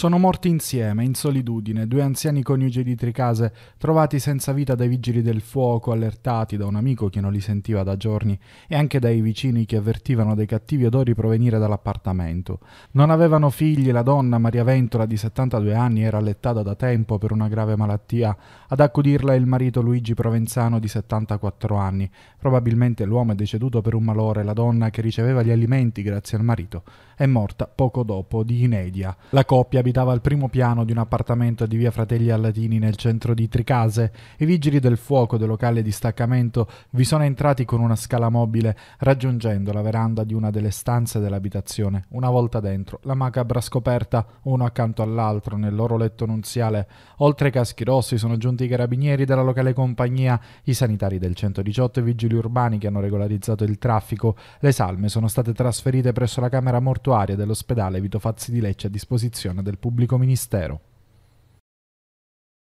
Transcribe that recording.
Sono morti insieme, in solitudine, due anziani coniugi di Tricase, trovati senza vita dai vigili del fuoco, allertati da un amico che non li sentiva da giorni e anche dai vicini che avvertivano dei cattivi odori provenire dall'appartamento. Non avevano figli, la donna, Maria Ventola, di 72 anni, era allettata da tempo per una grave malattia. Ad accudirla il marito Luigi Provenzano, di 74 anni. Probabilmente l'uomo è deceduto per un malore, la donna, che riceveva gli alimenti grazie al marito, è morta poco dopo di inedia. La coppia abitava al primo piano di un appartamento di via Fratelli Allatini nel centro di Tricase. I vigili del fuoco del locale di staccamento vi sono entrati con una scala mobile, raggiungendo la veranda di una delle stanze dell'abitazione. Una volta dentro, la macabra scoperta, uno accanto all'altro nel loro letto nuziale. Oltre ai caschi rossi sono giunti i carabinieri della locale compagnia, i sanitari del 118 e i vigili urbani che hanno regolarizzato il traffico. Le salme sono state trasferite presso la camera mortuaria dell'ospedale Vito Fazzi di Lecce a disposizione del pubblico ministero.